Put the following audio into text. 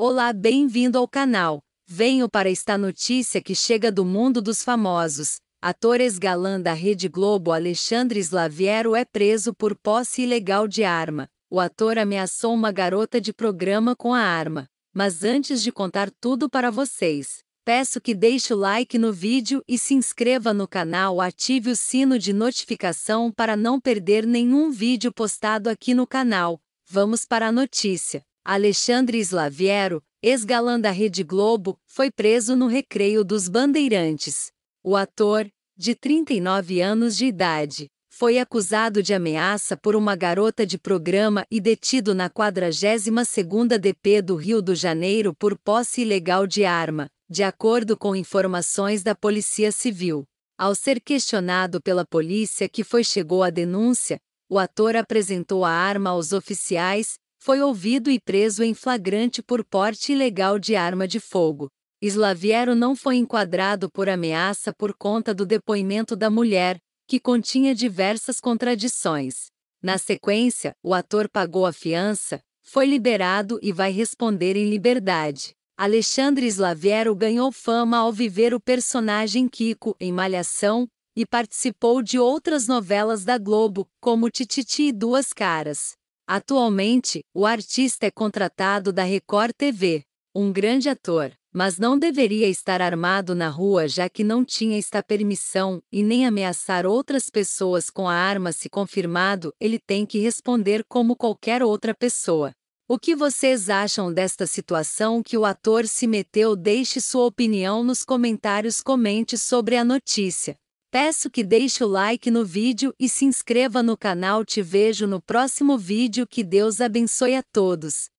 Olá, bem-vindo ao canal. Venho para esta notícia que chega do mundo dos famosos. Ator ex-galã da Rede Globo Alexandre Slaviero é preso por posse ilegal de arma. O ator ameaçou uma garota de programa com a arma. Mas antes de contar tudo para vocês, peço que deixe o like no vídeo e se inscreva no canal, ative o sino de notificação para não perder nenhum vídeo postado aqui no canal. Vamos para a notícia. Alexandre Slaviero, ex-galã da Rede Globo, foi preso no recreio dos Bandeirantes. O ator, de 39 anos de idade, foi acusado de ameaça por uma garota de programa e detido na 42ª DP do Rio de Janeiro por posse ilegal de arma, de acordo com informações da Polícia Civil. Ao ser questionado pela polícia que foi chegou à denúncia, o ator apresentou a arma aos oficiais foi ouvido e preso em flagrante por porte ilegal de arma de fogo. Slaviero não foi enquadrado por ameaça por conta do depoimento da mulher, que continha diversas contradições. Na sequência, o ator pagou a fiança, foi liberado e vai responder em liberdade. Alexandre Slaviero ganhou fama ao viver o personagem Kiko em Malhação e participou de outras novelas da Globo, como Tititi e Duas Caras. Atualmente, o artista é contratado da Record TV. Um grande ator, mas não deveria estar armado na rua já que não tinha esta permissão, e nem ameaçar outras pessoas com a arma se confirmado, ele tem que responder como qualquer outra pessoa. O que vocês acham desta situação que o ator se meteu? Deixe sua opinião nos comentários, comente sobre a notícia. Peço que deixe o like no vídeo e se inscreva no canal. Te vejo no próximo vídeo. Que Deus abençoe a todos.